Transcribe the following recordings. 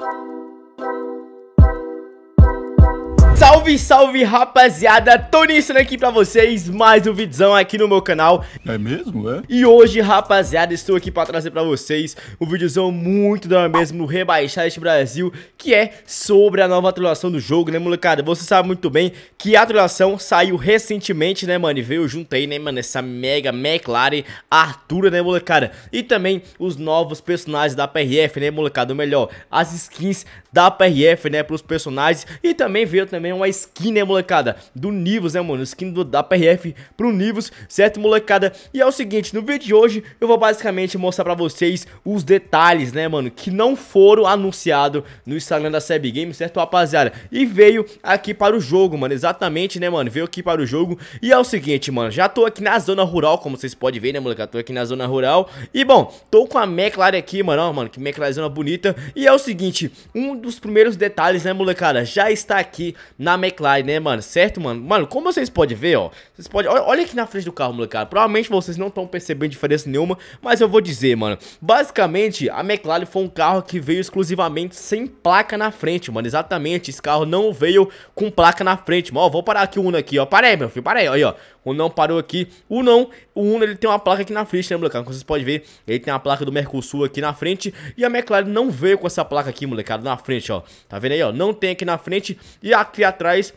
you Salve, salve rapaziada, Tony Insano aqui pra vocês, mais um vídeozão aqui no meu canal É mesmo, é? E hoje rapaziada, estou aqui pra trazer pra vocês um vídeozão muito da mesmo rebaixar este Brasil Que é sobre a nova atualização do jogo, né molecada? Você sabe muito bem que a atualização saiu recentemente, né mano? E veio junto aí, né mano, essa mega McLaren Artura, né molecada? E também os novos personagens da PRF, né molecada? Ou melhor, as skins da PRF, né, pros personagens E também veio também uma skin, né, molecada? Do Nivus, né, mano? Skin do, da PRF pro Nivus, certo, molecada? E é o seguinte, no vídeo de hoje eu vou basicamente mostrar pra vocês os detalhes, né, mano? Que não foram anunciados no Instagram da Seb Games, certo, rapaziada? E veio aqui para o jogo, mano, exatamente, né, mano? Veio aqui para o jogo e é o seguinte, mano, já tô aqui na zona rural, como vocês podem ver, né, molecada? Tô aqui na zona rural e, bom, tô com a McLaren aqui, mano, ó, mano, que McLaren bonita. E é o seguinte, um dos primeiros detalhes, né, molecada, já está aqui na na McLaren, né, mano? Certo, mano? Mano, como vocês podem ver, ó. Vocês podem. Olha, aqui na frente do carro, molecada. Provavelmente vocês não estão percebendo diferença nenhuma, mas eu vou dizer, mano. Basicamente, a McLaren foi um carro que veio exclusivamente sem placa na frente, mano. Exatamente. Esse carro não veio com placa na frente, mano. Ó, vou parar aqui o Uno aqui, ó. Para aí, meu filho. Para aí, ó. O não parou aqui. O não, o Uno ele tem uma placa aqui na frente, né, molecada? Como vocês podem ver, ele tem a placa do Mercosul aqui na frente. E a McLaren não veio com essa placa aqui, molecada, na frente, ó. Tá vendo aí, ó? Não tem aqui na frente. E aqui atrás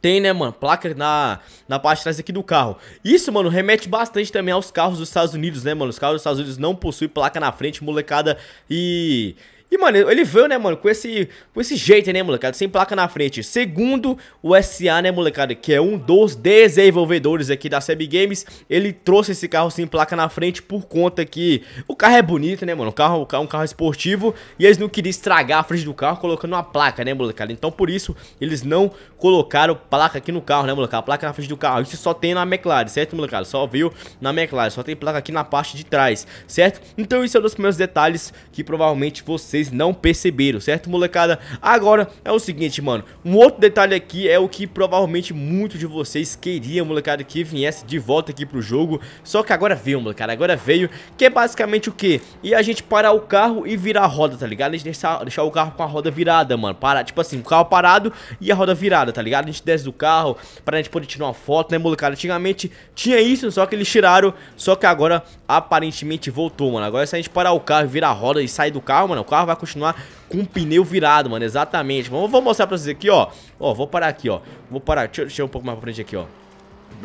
tem, né, mano, placa na, na parte de trás aqui do carro. Isso, mano, remete bastante também aos carros dos Estados Unidos, né, mano? Os carros dos Estados Unidos não possuem placa na frente, molecada, e e, mano, ele veio, né, mano, com esse, com esse jeito, né, molecada? Sem placa na frente. Segundo o SA, né, molecada, que é um dos desenvolvedores aqui da Seb Games, ele trouxe esse carro sem placa na frente por conta que o carro é bonito, né, mano? O carro, o carro é um carro esportivo e eles não queriam estragar a frente do carro colocando uma placa, né, molecada? Então, por isso, eles não colocaram placa aqui no carro, né, molecada? A placa na frente do carro. Isso só tem na McLaren, certo, molecada? Só viu na McLaren. Só tem placa aqui na parte de trás, certo? Então, isso é um dos primeiros detalhes que provavelmente vocês vocês não perceberam, certo, molecada? Agora é o seguinte, mano. Um outro detalhe aqui é o que provavelmente muitos de vocês queriam, molecada, que viesse de volta aqui pro jogo. Só que agora veio, molecada, agora veio, que é basicamente o quê? E a gente parar o carro e virar a roda, tá ligado? A gente deixar, deixar o carro com a roda virada, mano. Para, tipo assim, o carro parado e a roda virada, tá ligado? A gente desce do carro pra gente poder tirar uma foto, né, molecada? Antigamente tinha isso, só que eles tiraram, só que agora aparentemente voltou, mano. Agora se a gente parar o carro e virar a roda e sair do carro, mano, o carro carro vai continuar com o pneu virado, mano, exatamente. Vamos, vou mostrar pra vocês aqui, ó. Ó, vou parar aqui, ó. Vou parar, deixa, deixa eu um pouco mais pra frente aqui, ó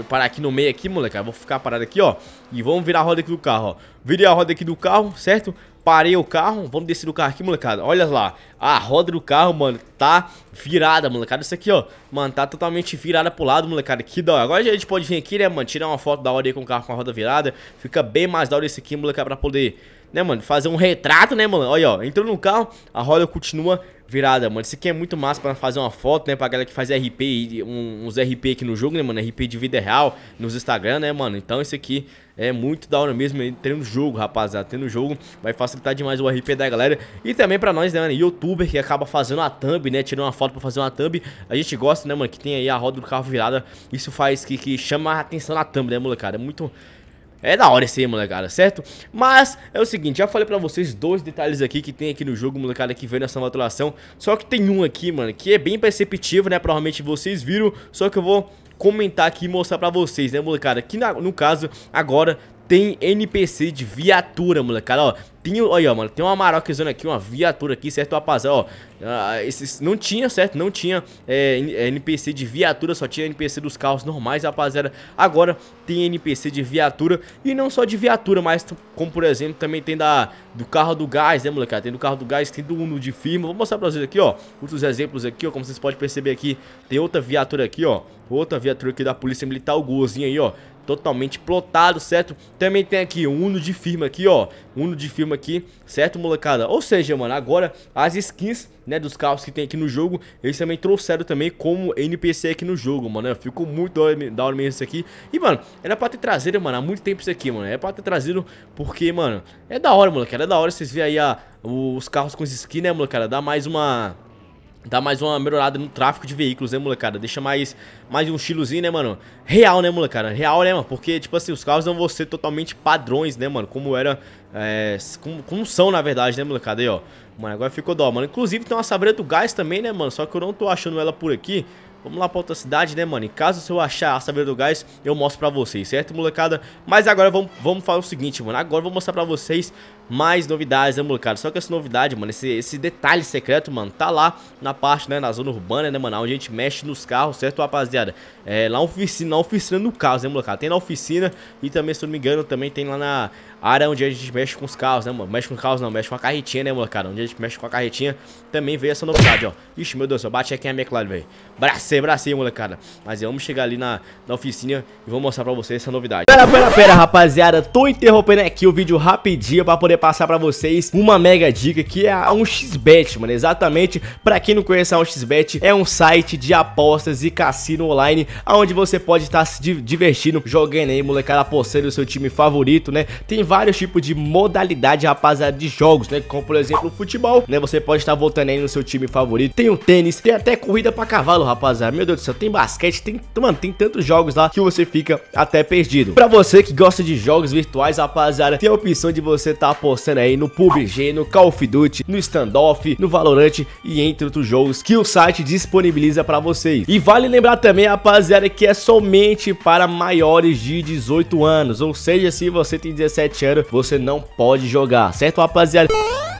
parar aqui no meio aqui, moleque. Vou ficar parado aqui, ó. E vamos virar a roda aqui do carro, ó. Virei a roda aqui do carro, certo? Parei o carro, vamos descer do carro aqui, molecada Olha lá, a roda do carro, mano, tá virada, molecada Isso aqui, ó, mano, tá totalmente virada pro lado, molecada Que da hora, agora a gente pode vir aqui, né, mano Tirar uma foto da hora aí com o carro com a roda virada Fica bem mais da hora esse aqui, molecada, pra poder né, mano? Fazer um retrato, né, mano? Olha, ó, entrou no carro, a roda continua virada, mano. Isso aqui é muito massa pra fazer uma foto, né? Pra galera que faz RP, um, uns RP aqui no jogo, né, mano? RP de vida real, nos Instagram, né, mano? Então isso aqui é muito da hora mesmo, ter no jogo, rapaziada. Ter jogo vai facilitar demais o RP da galera. E também pra nós, né, mano? Youtuber que acaba fazendo a thumb, né? Tirando uma foto pra fazer uma thumb. A gente gosta, né, mano? Que tem aí a roda do carro virada. Isso faz que, que chama a atenção na thumb, né, molecada? É muito... É da hora esse aí, molecada, certo? Mas é o seguinte, já falei pra vocês dois detalhes aqui que tem aqui no jogo, molecada, que veio nessa atualização. Só que tem um aqui, mano, que é bem perceptivo, né? Provavelmente vocês viram, só que eu vou comentar aqui e mostrar pra vocês, né, molecada? Que na, no caso, agora tem NPC de viatura, molecada, ó. Tem, olha, mano, tem uma Maroquezona aqui, uma viatura aqui, certo, rapaziada, ó. Uh, esses, não tinha, certo? Não tinha é, NPC é, de viatura, só tinha NPC dos carros normais, rapaziada. Agora tem NPC de viatura e não só de viatura, mas como por exemplo também tem da, do carro do gás, né, molecada? Tem do carro do gás, tem do Uno de firma. Vou mostrar pra vocês aqui, ó. Outros exemplos aqui, ó. Como vocês podem perceber aqui, tem outra viatura aqui, ó. Outra viatura aqui da Polícia Militar, o Golzinho aí, ó totalmente plotado, certo? Também tem aqui um Uno de firma aqui, ó, Uno de firma aqui, certo, molecada? Ou seja, mano, agora as skins, né, dos carros que tem aqui no jogo, eles também trouxeram também como NPC aqui no jogo, mano, ficou muito da hora mesmo isso aqui. E, mano, era pra ter trazido, mano, há muito tempo isso aqui, mano, era é pra ter trazido porque, mano, é da hora, molecada, é da hora vocês verem aí a, os carros com as skins, né, molecada, dá mais uma... Dá mais uma melhorada no tráfego de veículos, né, molecada? Deixa mais, mais um estilozinho, né, mano? Real, né, molecada? Real, né, mano? Porque, tipo assim, os carros não vão ser totalmente padrões, né, mano? Como era... É, como, como são, na verdade, né, molecada? Aí, ó. Mano, agora ficou dó, mano. Inclusive, tem uma sabreira do gás também, né, mano? Só que eu não tô achando ela por aqui. Vamos lá pra outra cidade, né, mano? E caso se eu achar a saveira do gás, eu mostro pra vocês, certo, molecada? Mas agora vamos, vamos falar o seguinte, mano. Agora eu vou mostrar pra vocês mais novidades, né, molecada? Só que essa novidade, mano, esse, esse detalhe secreto, mano, tá lá na parte, né, na zona urbana, né, mano? Onde a gente mexe nos carros, certo, rapaziada? É, lá na oficina, na oficina no caso, né, molecada? Tem na oficina e também, se eu não me engano, também tem lá na área onde a gente mexe com os carros, né, mano? Mexe com os carros não, mexe com a carretinha, né, molecada? Onde a gente mexe com a carretinha, também veio essa novidade, ó. Ixi, meu Deus, eu bati aqui na minha clave, velho. Bracei, bracei, molecada. Mas vamos chegar ali na, na oficina e vou mostrar pra vocês essa novidade. Pera, pera, pera, rapaziada. Tô interrompendo aqui o vídeo rapidinho pra poder passar pra vocês uma mega dica que é a 1xbet, mano. Exatamente, pra quem não conhece a 1xbet, é um site de apostas e cassino online, onde você pode estar se divertindo, jogando aí, molecada, apostando o seu time favorito, né? Tem vários tipos de modalidade, rapaziada, de jogos, né? Como, por exemplo, o futebol, né? Você pode estar voltando aí no seu time favorito. Tem o tênis, tem até corrida pra cavalo, rapaziada. Meu Deus do céu, tem basquete, tem... Mano, tem tantos jogos lá que você fica até perdido. Pra você que gosta de jogos virtuais, rapaziada, tem a opção de você estar tá apostando aí no PUBG, no Call of Duty, no Standoff, no Valorant e entre outros jogos que o site disponibiliza pra vocês. E vale lembrar também, rapaziada, que é somente para maiores de 18 anos. Ou seja, se você tem 17 Shadow, você não pode jogar, certo rapaziada?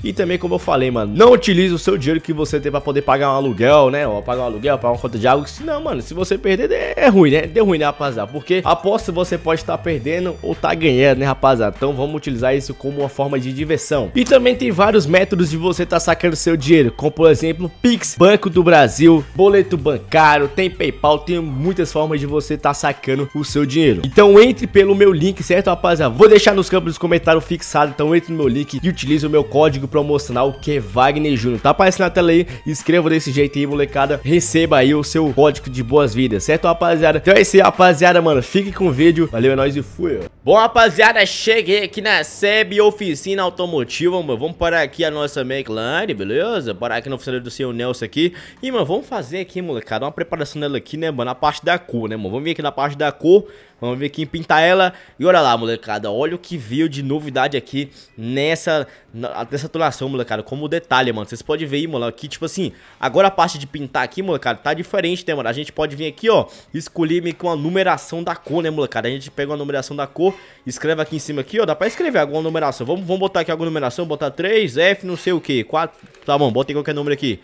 E também, como eu falei, mano, não utilize o seu dinheiro que você tem pra poder pagar um aluguel, né? Ou pagar um aluguel, pagar uma conta de água. Senão, mano, se você perder, é ruim, né? Deu ruim, né, rapaziada? Porque aposta você pode estar tá perdendo ou tá ganhando, né, rapaziada? Então vamos utilizar isso como uma forma de diversão. E também tem vários métodos de você tá sacando seu dinheiro, como por exemplo, Pix, Banco do Brasil, boleto bancário, tem PayPal, tem muitas formas de você tá sacando o seu dinheiro. Então entre pelo meu link, certo, rapaziada? Vou deixar nos campos dos comentários fixado, então entre no meu link e utilize o meu código promocional que é Wagner Júnior. Tá aparecendo na tela aí, escreva desse jeito aí, molecada. Receba aí o seu código de boas-vindas, certo, rapaziada? Então é isso aí, rapaziada, mano. Fique com o vídeo. Valeu, é nóis e fui. Bom, rapaziada, cheguei aqui na SEB Oficina Automotiva, mano. Vamos parar aqui a nossa McLaren, beleza? Parar aqui na oficina do senhor Nelson aqui. E, mano, vamos fazer aqui, molecada, uma preparação dela aqui, né, mano? Na parte da cor, né, mano? Vamos vir aqui na parte da cor, vamos vir aqui em pintar ela. E olha lá, molecada, olha o que veio de novidade aqui nessa, nessa atuação, molecada. Como detalhe, mano. Vocês podem ver aí, mano, aqui, tipo assim, agora a parte de pintar aqui, molecada, tá diferente, né, mano? A gente pode vir aqui, ó, escolher meio que uma numeração da cor, né, molecada? A gente pega uma numeração da cor escreva aqui em cima aqui, ó. Dá pra escrever alguma numeração. Vamos, vamos botar aqui alguma numeração. Botar 3, F, não sei o que. 4. Tá bom, bota qualquer número aqui.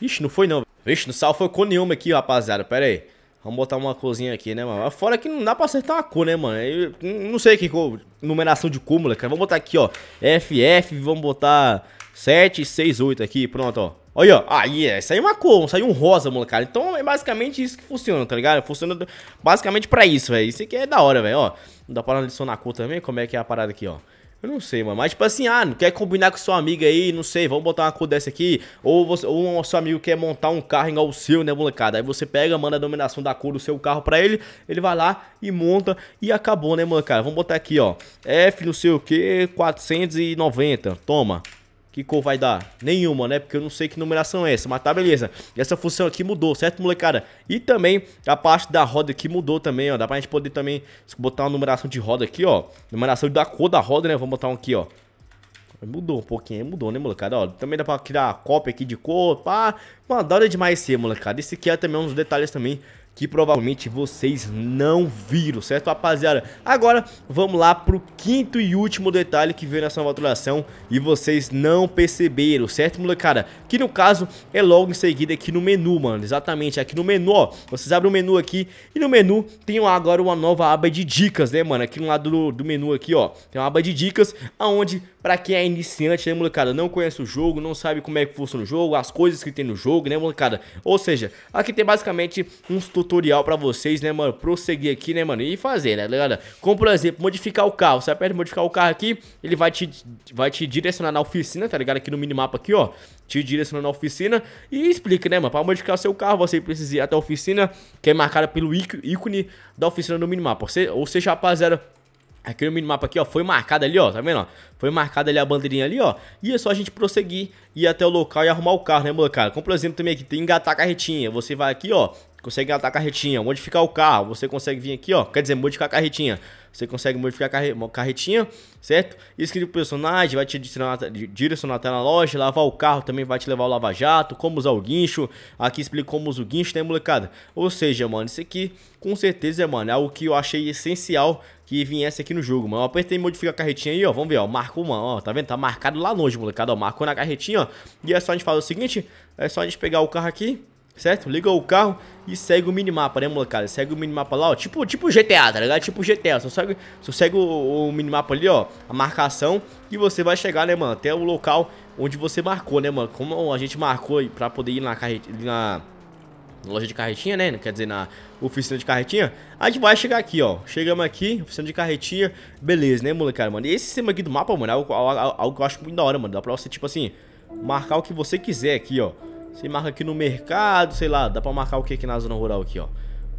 Ixi, não foi não. Vixe, não salvo com nenhuma aqui, rapaziada. Pera aí. Vamos botar uma corzinha aqui, né, mano? Fora que não dá pra acertar uma cor, né, mano? Eu não sei que cor, numeração de cúmula, cara. Vamos botar aqui, ó. FF, vamos botar 7, 6, 8 aqui. Pronto, ó. Olha, ó. Ah, é, aí, ah, é. Saiu uma cor, saiu é um rosa, molecada. Então é basicamente isso que funciona, tá ligado? Funciona basicamente pra isso, velho. Isso aqui é da hora, velho, ó. Não dá pra analisar cor também? Como é que é a parada aqui, ó? Eu não sei, mano. Mas, tipo assim, ah, não quer combinar com sua amiga aí, não sei, vamos botar uma cor dessa aqui. Ou, você, ou um seu amigo quer montar um carro igual o seu, né, molecada? Aí você pega, manda a dominação da cor do seu carro pra ele, ele vai lá e monta e acabou, né, molecada? Vamos botar aqui, ó. F não sei o que, 490. Toma. Que cor vai dar? Nenhuma, né? Porque eu não sei que numeração é essa, mas tá beleza. E essa função aqui mudou, certo, molecada? E também a parte da roda aqui mudou também, ó. Dá pra gente poder também botar uma numeração de roda aqui, ó. Numeração da cor da roda, né? Vamos botar um aqui, ó. Mudou um pouquinho, mudou, né, molecada? Ó, também dá pra criar cópia aqui de cor, pá. Mano, da hora demais ser, molecada. Esse aqui é também um dos detalhes também que provavelmente vocês não viram, certo rapaziada? Agora vamos lá pro quinto e último detalhe que veio nessa maturação e vocês não perceberam, certo molecada? Que no caso é logo em seguida aqui no menu, mano, exatamente, aqui no menu, ó, vocês abrem o menu aqui e no menu tem agora uma nova aba de dicas, né mano? Aqui no lado do, do menu aqui, ó, tem uma aba de dicas aonde para quem é iniciante, né molecada, não conhece o jogo, não sabe como é que funciona o jogo, as coisas que tem no jogo, né molecada? Ou seja, aqui tem basicamente uns tutoriais tutorial pra vocês, né, mano? Prosseguir aqui, né, mano? E fazer, né, tá galera? Como, por exemplo, modificar o carro. Você aperta modificar o carro aqui, ele vai te, vai te direcionar na oficina, tá ligado? Aqui no minimapa aqui, ó. Te direcionar na oficina e explica, né, mano? Pra modificar o seu carro, você precisa ir até a oficina, que é marcada pelo ícone da oficina no minimapa. ou seja, rapaziada... Aqui no minimapa aqui, ó, foi marcado ali, ó, tá vendo, ó? Foi marcada ali a bandeirinha ali, ó. E é só a gente prosseguir, ir até o local e arrumar o carro, né, molecada? Como, por exemplo, também aqui, tem engatar a carretinha. Você vai aqui, ó, consegue atar a carretinha, modificar o carro, você consegue vir aqui, ó, quer dizer, modificar a carretinha. Você consegue modificar a carre... carretinha, certo? Escreve o personagem, vai te direcionar até na loja, lavar o carro também vai te levar ao lava-jato, como usar o guincho. Aqui explica como usar o guincho, né, molecada? Ou seja, mano, isso aqui, com certeza, mano, é algo que eu achei essencial que viesse aqui no jogo, mano. Eu apertei modificar a carretinha aí, ó, vamos ver, ó, marco mano, ó, tá vendo? Tá marcado lá longe, molecada, ó, marcou na carretinha, ó. E é só a gente fazer o seguinte, é só a gente pegar o carro aqui, Certo? Liga o carro e segue o minimapa, né, molecada? Segue o minimapa lá, ó. Tipo, tipo GTA, tá ligado? Tipo GTA. Só segue, só segue o, o minimapa ali, ó. A marcação. E você vai chegar, né, mano? Até o local onde você marcou, né, mano? Como a gente marcou pra poder ir na carretinha. Na loja de carretinha, né? Quer dizer, na oficina de carretinha. A gente vai chegar aqui, ó. Chegamos aqui, oficina de carretinha. Beleza, né, molecada, mano? E esse sistema aqui do mapa, mano, é algo, algo, algo que eu acho muito da hora, mano. Dá pra você, tipo assim, marcar o que você quiser aqui, ó. Você marca aqui no mercado, sei lá, dá pra marcar o que aqui na zona rural aqui, ó.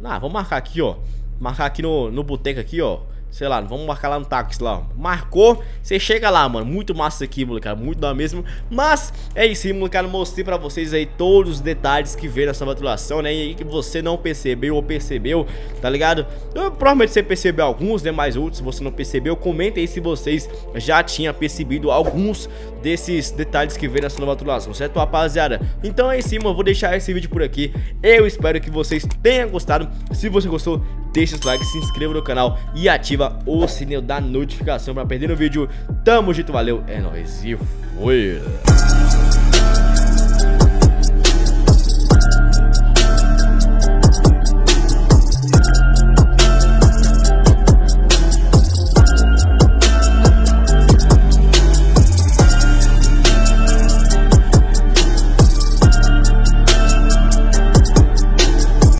Ah, vamos marcar aqui, ó. Marcar aqui no, no boteco aqui, ó sei lá, vamos marcar lá no táxi lá. Marcou, você chega lá, mano. Muito massa aqui, molecada. Muito da mesmo. Mas é isso aí, molecada. Mostrei pra vocês aí todos os detalhes que veio nessa maturação, né? E que você não percebeu ou percebeu, tá ligado? Eu, provavelmente você percebeu alguns, né? Mas outros você não percebeu. Comenta aí se vocês já tinham percebido alguns desses detalhes que veio nessa nova atuação, certo, rapaziada? Então é isso, mano. Eu vou deixar esse vídeo por aqui. Eu espero que vocês tenham gostado. Se você gostou, deixa seu like, se inscreva no canal e ativa o sininho da notificação para perder no vídeo. Tamo junto, valeu, é nóis e fui!